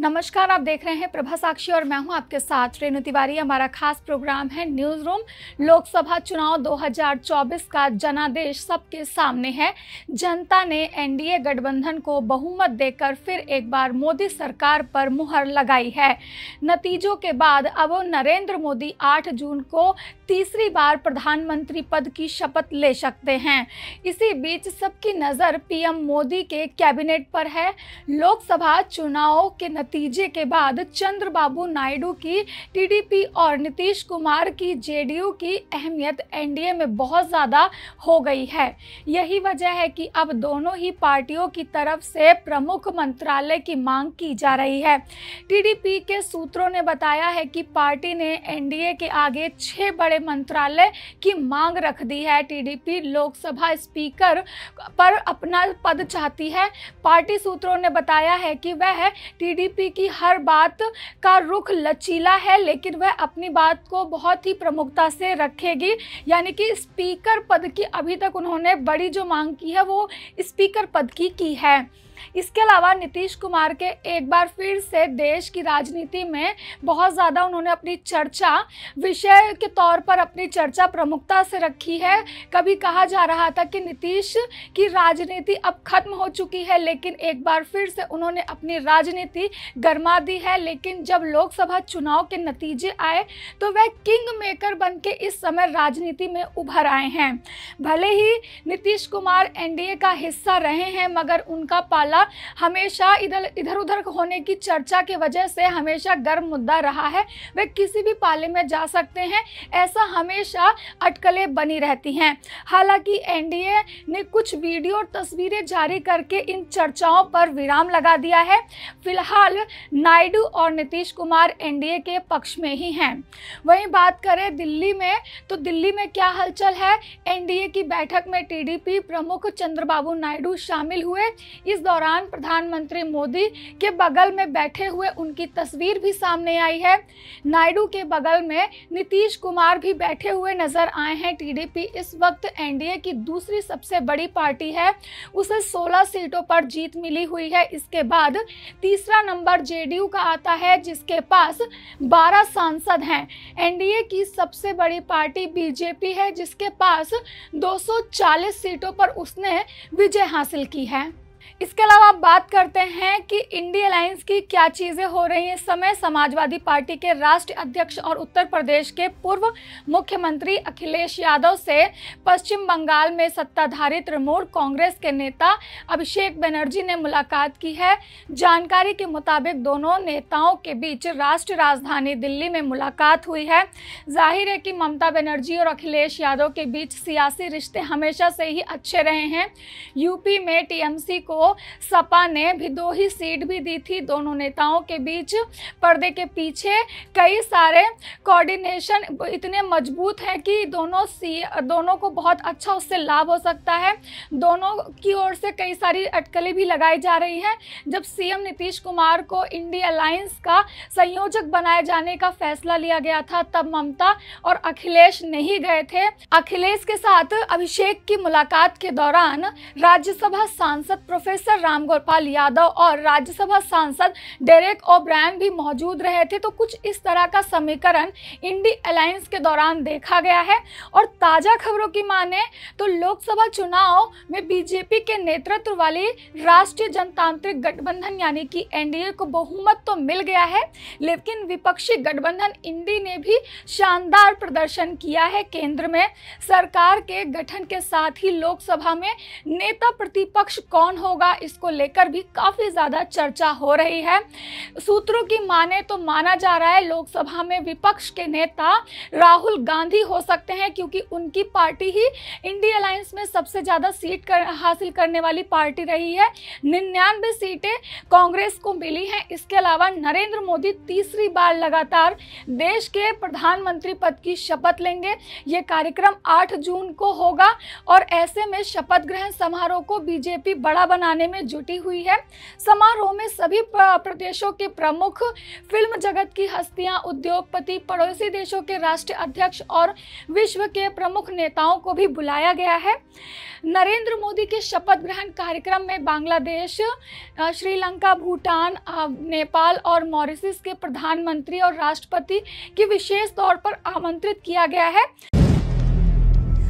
नमस्कार आप देख रहे हैं प्रभा साक्षी और मैं हूं आपके साथ रेणु तिवारी हमारा खास प्रोग्राम है न्यूज रूम लोकसभा चुनाव 2024 का जनादेश सबके सामने है जनता ने एनडीए गठबंधन को बहुमत देकर फिर एक बार मोदी सरकार पर मुहर लगाई है नतीजों के बाद अब नरेंद्र मोदी 8 जून को तीसरी बार प्रधानमंत्री पद की शपथ ले सकते हैं इसी बीच सबकी नज़र पीएम मोदी के कैबिनेट पर है लोकसभा चुनाव के नतीजे के बाद चंद्रबाबू नायडू की टीडीपी और नीतीश कुमार की जेडीयू की अहमियत एनडीए में बहुत ज़्यादा हो गई है यही वजह है कि अब दोनों ही पार्टियों की तरफ से प्रमुख मंत्रालय की मांग की जा रही है टीडीपी के सूत्रों ने बताया है कि पार्टी ने एनडीए के आगे छः बड़े मंत्रालय की मांग रख दी है टीडीपी लोकसभा स्पीकर पर अपना पद चाहती है पार्टी सूत्रों ने बताया है कि वह टीडीपी पी की हर बात का रुख लचीला है लेकिन वह अपनी बात को बहुत ही प्रमुखता से रखेगी यानी कि स्पीकर पद की अभी तक उन्होंने बड़ी जो मांग की है वो स्पीकर पद की की है इसके अलावा नीतीश कुमार के एक बार फिर से देश की राजनीति में बहुत ज़्यादा उन्होंने अपनी चर्चा विषय के तौर पर अपनी चर्चा प्रमुखता से रखी है कभी कहा जा रहा था कि नीतीश की राजनीति अब खत्म हो चुकी है लेकिन एक बार फिर से उन्होंने अपनी राजनीति गरमा दी है लेकिन जब लोकसभा चुनाव के नतीजे आए तो वह किंग मेकर बन के इस समय राजनीति में उभर आए हैं भले ही नीतीश कुमार एनडीए का हिस्सा रहे हैं मगर उनका पालन हमेशा इधर इधर उधर होने की चर्चा की वजह से हमेशा गर्म मुद्दा रहा है वे किसी भी पाले में जा सकते हैं ऐसा हमेशा अटकलें बनी रहती हैं हालांकि एनडीए ने कुछ वीडियो और तस्वीरें जारी करके इन चर्चाओं पर विराम लगा दिया है फिलहाल नायडू और नीतीश कुमार एनडीए के पक्ष में ही हैं वहीं बात करें दिल्ली में तो दिल्ली में क्या हलचल है एनडीए की बैठक में टीडीपी प्रमुख चंद्रबाबू नायडू शामिल हुए इस दौरान दौरान प्रधानमंत्री मोदी के बगल में बैठे हुए उनकी तस्वीर भी सामने आई है नायडू के बगल में नीतीश कुमार भी बैठे हुए नजर आए हैं टीडीपी इस वक्त एनडीए की दूसरी सबसे बड़ी पार्टी है उसे 16 सीटों पर जीत मिली हुई है इसके बाद तीसरा नंबर जेडीयू का आता है जिसके पास बारह सांसद हैं एनडीए की सबसे बड़ी पार्टी बीजेपी है जिसके पास 240 सीटों पर उसने विजय हासिल की है इसके अलावा आप बात करते हैं कि इंडी अलायंस की क्या चीज़ें हो रही हैं इस समय समाजवादी पार्टी के राष्ट्रीय अध्यक्ष और उत्तर प्रदेश के पूर्व मुख्यमंत्री अखिलेश यादव से पश्चिम बंगाल में सत्ताधारी तृणमूल कांग्रेस के नेता अभिषेक बनर्जी ने मुलाकात की है जानकारी के मुताबिक दोनों नेताओं के बीच राष्ट्रीय राजधानी दिल्ली में मुलाकात हुई है जाहिर है कि ममता बनर्जी और अखिलेश यादव के बीच सियासी रिश्ते हमेशा से ही अच्छे रहे हैं यूपी में टीएमसी को तो सपा ने भी दो ही सीट भी दी थी दोनों नेताओं के बीच पर्दे के पीछे कई सारे कोऑर्डिनेशन इतने मजबूत हैं कि दोनों सी दोनों को बहुत अच्छा उससे लाभ हो सकता है दोनों की ओर से कई सारी अटकलें भी लगाई जा रही हैं जब सीएम नीतीश कुमार को इंडिया अलायंस का संयोजक बनाए जाने का फैसला लिया गया था तब ममता और अखिलेश नहीं गए थे अखिलेश के साथ अभिषेक की मुलाकात के दौरान राज्यसभा सांसद प्रोफेसर प्रोफेसर रामगोपाल यादव और राज्यसभा सांसद डेरेक ओब्रायन भी मौजूद रहे थे तो कुछ इस तरह का समीकरण इंडी अलायंस के दौरान देखा गया है और ताज़ा खबरों की माने तो लोकसभा चुनाव में बीजेपी के नेतृत्व वाली राष्ट्रीय जनतांत्रिक गठबंधन यानी कि एनडीए को बहुमत तो मिल गया है लेकिन विपक्षी गठबंधन इंडी ने भी शानदार प्रदर्शन किया है केंद्र में सरकार के गठन के साथ ही लोकसभा में नेता प्रतिपक्ष कौन हो होगा इसको लेकर भी काफ़ी ज़्यादा चर्चा हो रही है सूत्रों की माने तो माना जा रहा है लोकसभा में विपक्ष के नेता राहुल गांधी हो सकते हैं क्योंकि उनकी पार्टी ही इंडिया अलायंस में सबसे ज़्यादा सीट कर, हासिल करने वाली पार्टी रही है निन्यानवे सीटें कांग्रेस को मिली हैं इसके अलावा नरेंद्र मोदी तीसरी बार लगातार देश के प्रधानमंत्री पद की शपथ लेंगे ये कार्यक्रम 8 जून को होगा और ऐसे में शपथ ग्रहण समारोह को बीजेपी बड़ा बना बनाने में जुटी हुई है समारोह में सभी प्रदेशों के प्रमुख फिल्म जगत की हस्तियां उद्योगपति पड़ोसी देशों के राष्ट्र अध्यक्ष और विश्व के प्रमुख नेताओं को भी बुलाया गया है नरेंद्र मोदी के शपथ ग्रहण कार्यक्रम में बांग्लादेश श्रीलंका भूटान नेपाल और मॉरिसस के प्रधानमंत्री और राष्ट्रपति की विशेष तौर पर आमंत्रित किया गया है